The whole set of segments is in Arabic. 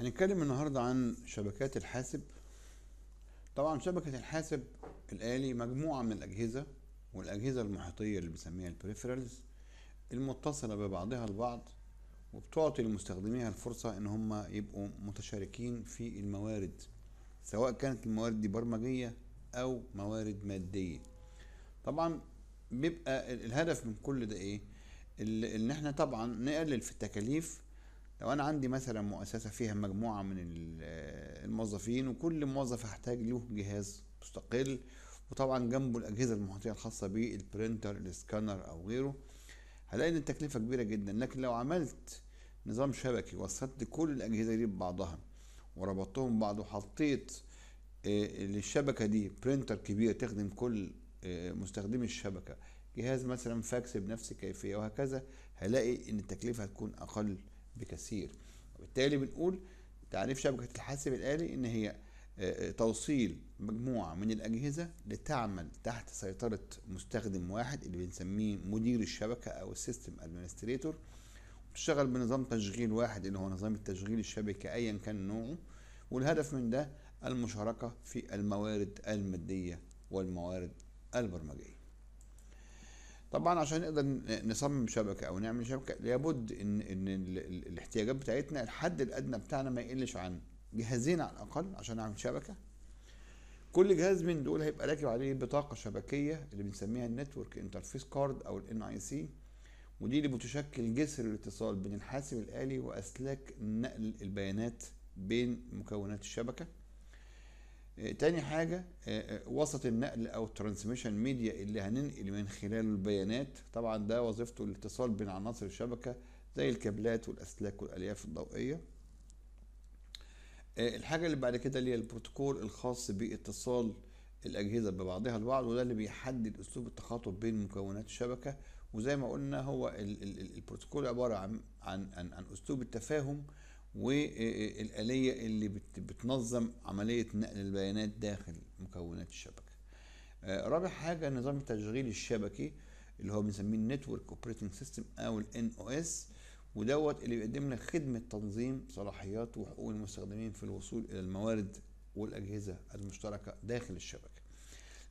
هنتكلم النهاردة عن شبكات الحاسب طبعا شبكة الحاسب الآلي مجموعة من الأجهزة والأجهزة المحيطية اللي بنسميها البريفرالز المتصلة ببعضها البعض وبتعطي لمستخدميها الفرصة إن هم يبقوا متشاركين في الموارد سواء كانت الموارد دي برمجية أو موارد مادية طبعا بيبقى الهدف من كل ده إيه؟ إن إحنا طبعا نقلل في التكاليف لو انا عندي مثلا مؤسسه فيها مجموعه من الموظفين وكل موظف هحتاج له جهاز مستقل وطبعا جنبه الاجهزه المحيطيه الخاصه بيه البرينتر السكانر او غيره هلاقي ان التكلفه كبيره جدا لكن لو عملت نظام شبكي وصلت كل الاجهزه دي ببعضها وربطتهم ببعض وحطيت للشبكه آه، دي برينتر كبير تخدم كل آه، مستخدمي الشبكه جهاز مثلا فاكس بنفس الكيفيه وهكذا هلاقي ان التكلفه هتكون اقل بكثير وبالتالي بنقول تعريف شبكة الحاسب الآلي إن هي آه، آه، توصيل مجموعة من الأجهزة لتعمل تحت سيطرة مستخدم واحد اللي بنسميه مدير الشبكة أو السيستم أدمنستريتور بتشتغل بنظام تشغيل واحد اللي هو نظام التشغيل الشبكة أيا كان نوعه والهدف من ده المشاركة في الموارد المادية والموارد البرمجية طبعا عشان نقدر نصمم شبكه او نعمل شبكه لابد ان ان الاحتياجات بتاعتنا الحد الادنى بتاعنا ما يقلش عن جهازين على الاقل عشان نعمل شبكه كل جهاز من دول هيبقى راكب عليه بطاقه شبكيه اللي بنسميها النتورك انترفيس كارد او الان اي سي ودي اللي بتشكل جسر الاتصال بين الحاسب الالي واسلاك نقل البيانات بين مكونات الشبكه آه، تاني حاجة آه، آه، وسط النقل أو الترانسميشن ميديا اللي هننقل من خلاله البيانات طبعا ده وظيفته الاتصال بين عناصر الشبكة زي الكابلات والأسلاك والألياف الضوئية الحاجة اللي بعد كده اللي هي البروتوكول الخاص باتصال الأجهزة ببعضها البعض وده اللي بيحدد أسلوب التخاطب بين مكونات الشبكة وزي ما قلنا هو البروتوكول عبارة عن عن, عن, عن أسلوب التفاهم والآلية اللي بتنظم عملية نقل البيانات داخل مكونات الشبكة آه، رابع حاجة نظام التشغيل الشبكي اللي هو بنسميه النتورك اوبريتنج سيستم او الـ NOS ودوت اللي بيقدم لك خدمة تنظيم صلاحيات وحقوق المستخدمين في الوصول الى الموارد والاجهزة المشتركة داخل الشبكة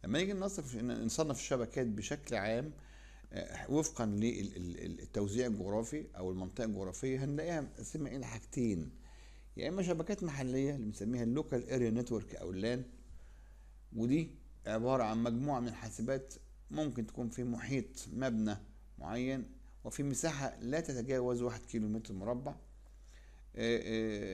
لما نيجي نصنف الشبكات بشكل عام آه، وفقا للتوزيع الجغرافي او المنطقه الجغرافيه هنلاقيها مقسمه الى حاجتين يا اما شبكات محليه اللي بنسميها اللوكال اريا نتورك او اللان ودي عباره عن مجموعه من الحاسبات ممكن تكون في محيط مبنى معين وفي مساحه لا تتجاوز واحد كيلو متر مربع آه،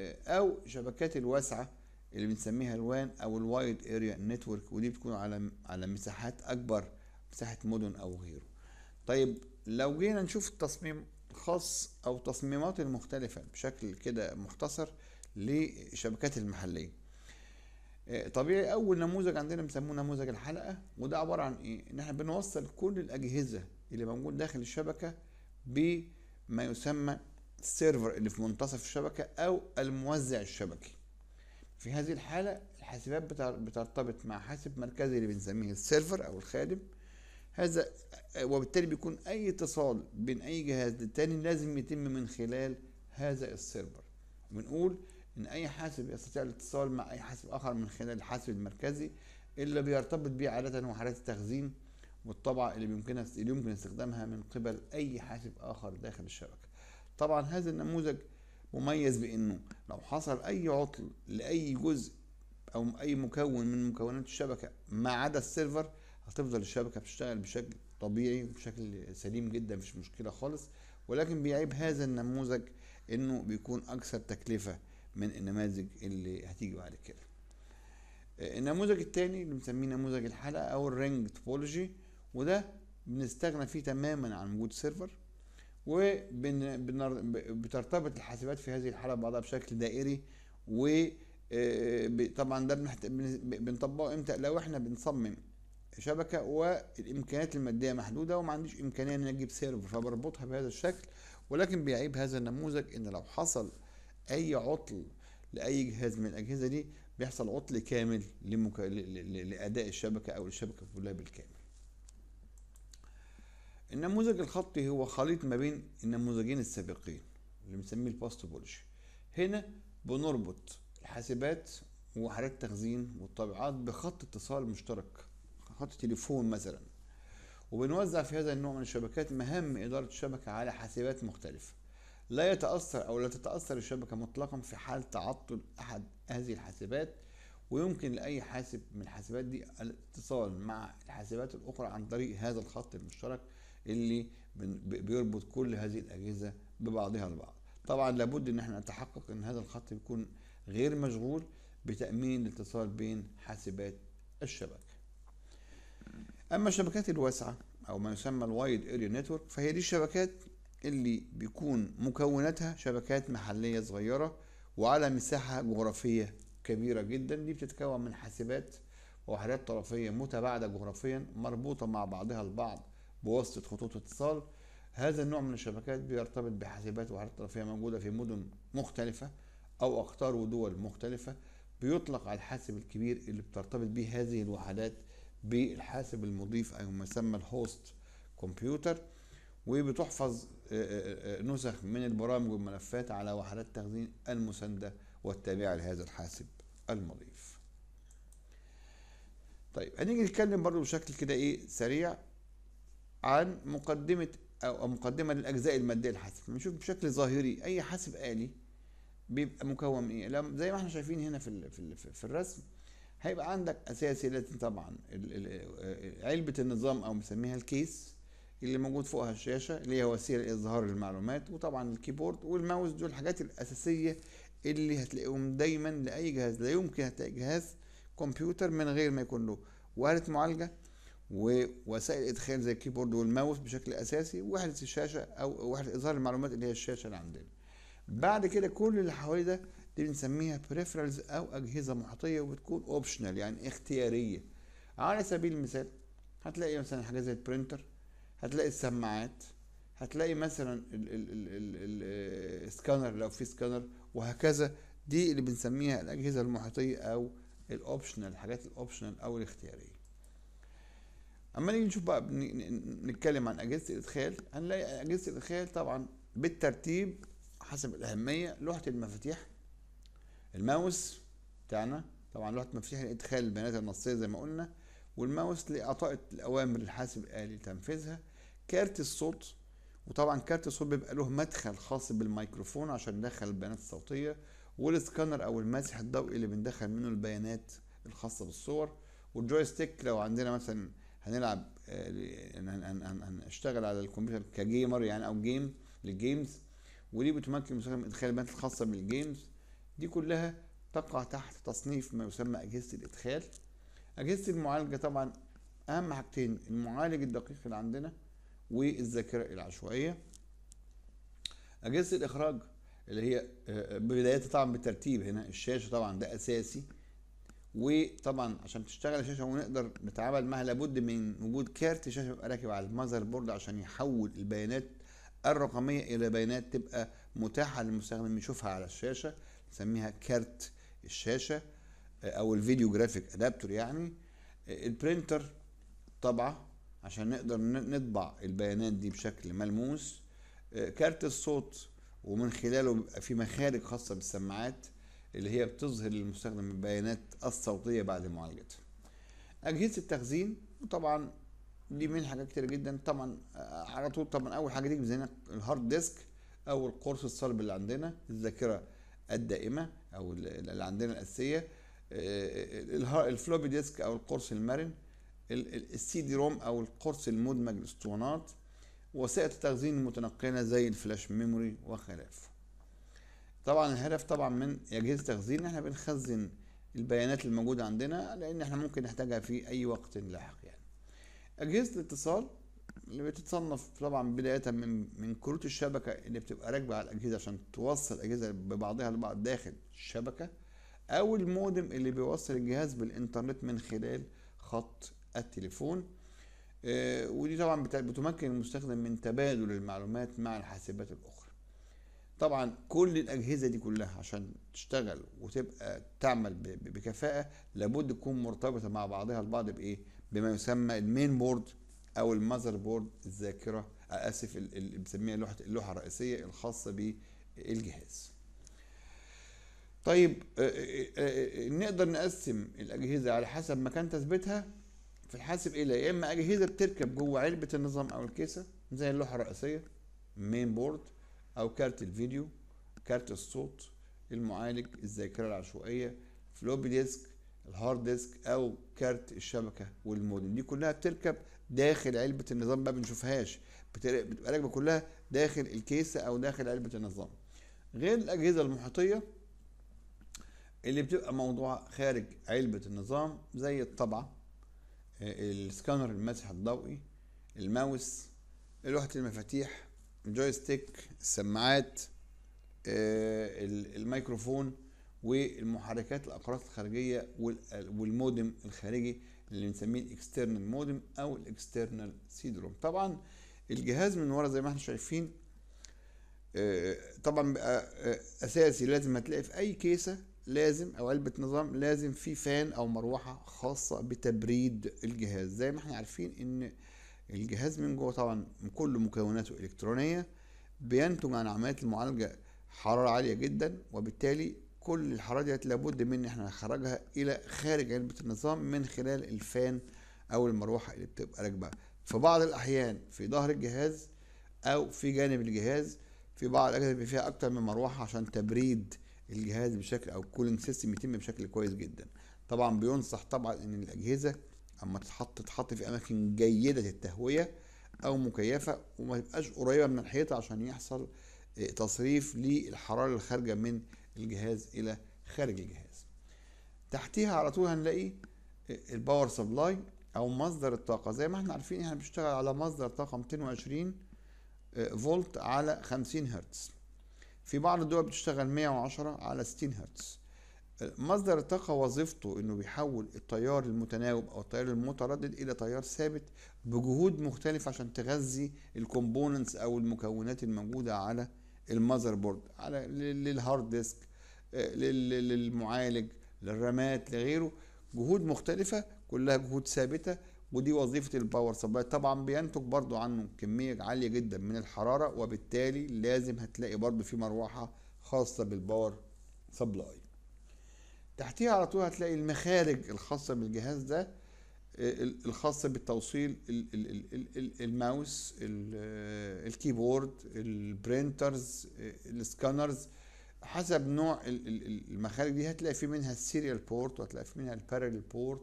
آه، او شبكات الواسعه اللي بنسميها الوان او الوايد اريا نتورك ودي بتكون على على مساحات اكبر مساحه مدن او غيره طيب لو جينا نشوف التصميم خاص او تصميمات المختلفه بشكل كده مختصر للشبكات المحليه آه، طبيعي اول نموذج عندنا بنسموه نموذج الحلقه وده عباره عن ايه ان احنا بنوصل كل الاجهزه اللي موجود داخل الشبكه بما يسمى السيرفر اللي في منتصف الشبكه او الموزع الشبكي في هذه الحاله الحاسبات بترتبط مع حاسب مركزي اللي بنسميه السيرفر او الخادم هذا وبالتالي بيكون اي اتصال بين اي جهاز للتاني لازم يتم من خلال هذا السيرفر بنقول ان اي حاسب يستطيع الاتصال مع اي حاسب اخر من خلال الحاسب المركزي اللي بيرتبط بيه عاده حالات التخزين والطبعه اللي بيمكنها اللي يمكن استخدامها من قبل اي حاسب اخر داخل الشبكه طبعا هذا النموذج مميز بانه لو حصل اي عطل لاي جزء او اي مكون من مكونات الشبكه ما عدا السيرفر هتفضل الشبكه بتشتغل بشكل طبيعي وبشكل سليم جدا مفيش مشكله خالص ولكن بيعيب هذا النموذج انه بيكون اكثر تكلفه من النماذج اللي هتيجي بعد كده آه، النموذج الثاني اللي بنسميه نموذج الحلقه او الرينج توبولوجي وده بنستغنى فيه تماما عن وجود سيرفر وبترتبط الحاسبات في هذه الحاله ببعضها بشكل دائري و آه، طبعا ده بنطبقه امتى لو احنا بنصمم شبكه والامكانيات الماديه محدوده وما عنديش امكانيه ان اجيب سيرفر فبربطها بهذا الشكل ولكن بيعيب هذا النموذج ان لو حصل اي عطل لاي جهاز من الاجهزه دي بيحصل عطل كامل لمك... ل... لاداء الشبكه او الشبكه كلها بالكامل النموذج الخطي هو خليط ما بين النموذجين السابقين اللي بنسميه الباست بولش هنا بنربط الحاسبات وحالات التخزين والطابعات بخط اتصال مشترك خط تليفون مثلا وبنوزع في هذا النوع من الشبكات مهام إدارة الشبكة على حاسبات مختلفة لا يتأثر أو لا تتأثر الشبكة مطلقا في حال تعطل أحد هذه الحاسبات ويمكن لأي حاسب من الحاسبات دي الاتصال مع الحاسبات الأخرى عن طريق هذا الخط المشترك اللي بيربط كل هذه الأجهزة ببعضها البعض طبعا لابد ان احنا نتحقق ان هذا الخط يكون غير مشغول بتأمين الاتصال بين حاسبات الشبكة أما الشبكات الواسعة أو ما يسمى الوايد اريا نتورك فهي دي الشبكات اللي بيكون مكوناتها شبكات محلية صغيرة وعلى مساحة جغرافية كبيرة جدا دي بتتكون من حاسبات ووحدات طرفية متباعدة جغرافيا مربوطة مع بعضها البعض بواسطة خطوط اتصال هذا النوع من الشبكات بيرتبط بحاسبات ووحدات طرفية موجودة في مدن مختلفة أو أقطار ودول مختلفة بيطلق على الحاسب الكبير اللي بترتبط به هذه الوحدات بالحاسب المضيف أو ما يسمى الهوست كمبيوتر وبتحفظ آه، آه، آه، نسخ من البرامج والملفات على وحدات التخزين المساندة والتابعة لهذا الحاسب المضيف طيب هنيجي نتكلم برضو بشكل كده ايه سريع عن مقدمة او مقدمة للاجزاء المادية للحاسب نشوف بشكل ظاهري اي حاسب آلي بيبقى مكون من ايه زي ما احنا شايفين هنا في, في الرسم هيبقى عندك اساسي طبعا علبه النظام او مسميها الكيس اللي موجود فوقها الشاشه اللي هي وسيله اظهار المعلومات وطبعا الكيبورد والماوس دول الحاجات الاساسيه اللي هتلاقيهم دايما لاي جهاز لا يمكن هتلاقي جهاز كمبيوتر من غير ما يكون له وحدة معالجه ووسائل ادخال زي الكيبورد والماوس بشكل اساسي وحده الشاشه او وحده اظهار المعلومات اللي هي الشاشه اللي عندنا بعد كده كل اللي حواليه ده دي بنسميها بريفرالز او اجهزه محيطيه وبتكون اوبشنال يعني اختياريه على سبيل المثال هتلاقي مثلا حاجه زي البرينتر هتلاقي السماعات هتلاقي مثلا السكانر آه، لو في سكانر وهكذا دي اللي بنسميها الاجهزه المحيطيه او الاوبشنال الحاجات الاوبشنال او الاختياريه اما نيجي نشوف بقى نتكلم عن اجهزه الادخال هنلاقي اجهزه الادخال طبعا بالترتيب حسب الاهميه لوحه المفاتيح الماوس بتاعنا طبعا لوحة مفاتيح لإدخال البيانات النصية زي ما قلنا والماوس لإعطاء الأوامر للحاسب الآلي لتنفيذها كارت الصوت وطبعا كارت الصوت بيبقى له مدخل خاص بالميكروفون عشان ندخل البيانات الصوتية والسكانر أو الماسح الضوئي اللي بندخل منه البيانات الخاصة بالصور والجويستيك لو عندنا مثلا هنلعب آه، هنشتغل على الكمبيوتر كجيمر يعني أو جيم للجيمز ودي بتمكن مستخدم من إدخال البيانات الخاصة بالجيمز دي كلها تقع تحت تصنيف ما يسمى أجهزة الإدخال أجهزة المعالجة طبعا أهم حاجتين المعالج الدقيق اللي عندنا والذاكرة العشوائية أجهزة الإخراج اللي هي آه، بدايتها طبعا بالترتيب هنا الشاشة طبعا ده أساسي وطبعا عشان تشتغل الشاشة ونقدر نتعامل معها لابد من وجود كارت شاشة يبقى راكب على المذر بورد عشان يحول البيانات الرقمية إلى بيانات تبقى متاحة للمستخدم يشوفها على الشاشة سميها كارت الشاشه آه، او الفيديو جرافيك ادابتور يعني آه، البرينتر طبعه عشان نقدر نطبع البيانات دي بشكل ملموس آه، كارت الصوت ومن خلاله بيبقى في مخارج خاصه بالسماعات اللي هي بتظهر للمستخدم البيانات الصوتيه بعد معالجتها اجهزه التخزين وطبعا دي من حاجات كتير جدا طبعا على طول طبعا اول حاجه دي في الهارد ديسك او القرص الصلب اللي عندنا الذاكره الدائمه او اللي عندنا الاساسيه آه، آه، الفلوبي ديسك او القرص المرن السي دي روم او القرص المدمج الاسطوانات وسائل التخزين المتنقله زي الفلاش ميموري وخلافه طبعا الهدف طبعا من اجهزه التخزين ان احنا بنخزن البيانات الموجوده عندنا لان احنا ممكن نحتاجها في اي وقت لاحق يعني اجهزه الاتصال اللي بتتصنف طبعا بداية من من كروت الشبكة اللي بتبقى راكبة على الأجهزة عشان توصل الأجهزة ببعضها البعض داخل الشبكة أو المودم اللي بيوصل الجهاز بالإنترنت من خلال خط التليفون آه ودي طبعا بتمكن المستخدم من تبادل المعلومات مع الحاسبات الأخرى طبعا كل الأجهزة دي كلها عشان تشتغل وتبقى تعمل بكفاءة لابد تكون مرتبطة مع بعضها البعض بإيه؟ بما يسمى المين بورد او المذر بورد الذاكره آه، اسف اللي بنسميها لوحه اللوحه الرئيسيه الخاصه بالجهاز طيب آه، آه، نقدر نقسم الاجهزه على حسب مكان تثبيتها في الحاسب الى إيه؟ يا اما اجهزه بتركب جوه علبه النظام او الكيسه زي اللوحه الرئيسيه مين بورد او كارت الفيديو كارت الصوت المعالج الذاكره العشوائيه فلوبي ديسك الهارد ديسك او كارت الشبكه والمودم دي كلها بتركب داخل علبه النظام بقى بنشوفهاش بتبقى راكبة كلها داخل الكيسة أو داخل علبة النظام غير الأجهزة المحيطية اللي بتبقى موضوعة خارج علبة النظام زي الطبعة آه، السكانر المسح الضوئي الماوس لوحة المفاتيح الجويستيك السماعات آه، الميكروفون والمحركات الأقراص الخارجية والمودم الخارجي اللي بنسميه الاكسترنال مودم او الاكسترنال سيدروم طبعا الجهاز من ورا زي ما احنا شايفين آه، طبعا بقى آه، اساسي لازم هتلاقي في اي كيسه لازم او علبه نظام لازم في فان او مروحه خاصه بتبريد الجهاز زي ما احنا عارفين ان الجهاز من جوه طبعا كل مكوناته الكترونيه بينتج عن عمليات المعالجه حراره عاليه جدا وبالتالي كل الحرارة ديت لابد من ان احنا نخرجها الى خارج علبة النظام من خلال الفان او المروحة اللي بتبقى راكبة في بعض الاحيان في ظهر الجهاز او في جانب الجهاز في بعض الاجهزة بيبقى فيها اكتر من مروحة عشان تبريد الجهاز بشكل او الكولينج سيستم يتم بشكل كويس جدا طبعا بينصح طبعا ان الاجهزة اما تتحط تتحط في اماكن جيدة للتهوية او مكيفة وما تبقاش قريبة من الحيطة عشان يحصل آه، تصريف للحرارة الخارجة من الجهاز الى خارج الجهاز تحتيها على طول هنلاقي الباور سبلاي او مصدر الطاقه زي ما احنا عارفين احنا بنشتغل على مصدر طاقه 220 آه، فولت على 50 هرتز في بعض الدول بتشتغل 110 على 60 هرتز مصدر الطاقة وظيفته انه بيحول التيار المتناوب او التيار المتردد الى تيار ثابت بجهود مختلفة عشان تغذي الكومبوننتس او المكونات الموجودة على المذر بورد على للهارد ديسك آه، للمعالج للرامات لغيره جهود مختلفة كلها جهود ثابتة ودي وظيفة الباور سبلاي طبعا بينتج برضو عنه كمية عالية جدا من الحرارة وبالتالي لازم هتلاقي برضو في مروحة خاصة بالباور سبلاي تحتيها على طول هتلاقي المخارج الخاصة بالجهاز ده الخاصة بالتوصيل الماوس الكيبورد البرينترز السكانرز حسب نوع المخارج دي هتلاقي في منها السيريال بورت وهتلاقي في منها البارل بورت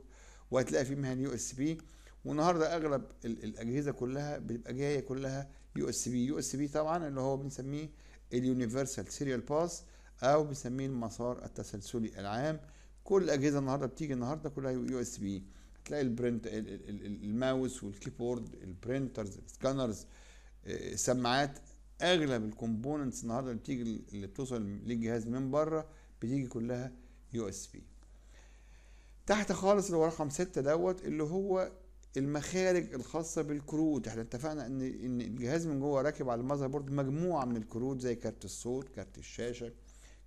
وهتلاقي في منها اليو اس بي والنهارده اغلب الاجهزه كلها بتبقى جايه كلها يو اس بي يو اس بي طبعا اللي هو بنسميه اليونيفرسال سيريال باس او بنسميه المسار التسلسلي العام كل الاجهزه النهارده بتيجي النهارده كلها يو اس بي هتلاقي البرنت الماوس والكيبورد البرنترز السكانرز آه، السماعات اغلب الكومبوننتس النهارده اللي بتيجي اللي بتوصل للجهاز من بره بتيجي كلها يو اس بي تحت خالص اللي هو رقم 6 دوت اللي هو المخارج الخاصة بالكروت احنا اتفقنا ان ان الجهاز من جوه راكب على المذر بورد مجموعة من الكروت زي كارت الصوت كارت الشاشة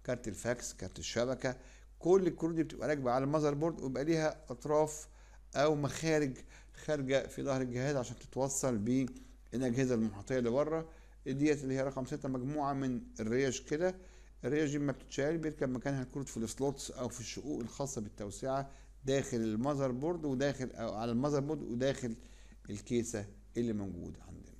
كارت الفاكس كارت الشبكة كل الكروت دي بتبقى راكبة على المذر بورد ويبقى ليها اطراف او مخارج خارجه في ظهر الجهاز عشان تتوصل بالاجهزه المحيطيه اللي بره ديت اللي هي رقم ستة مجموعه من الريش كده الريش دي ما بتتشال بيركب مكانها الكروت في السلوتس او في الشقوق الخاصه بالتوسعه داخل المذر بورد وداخل او على المذر بورد وداخل الكيسه اللي موجوده عندنا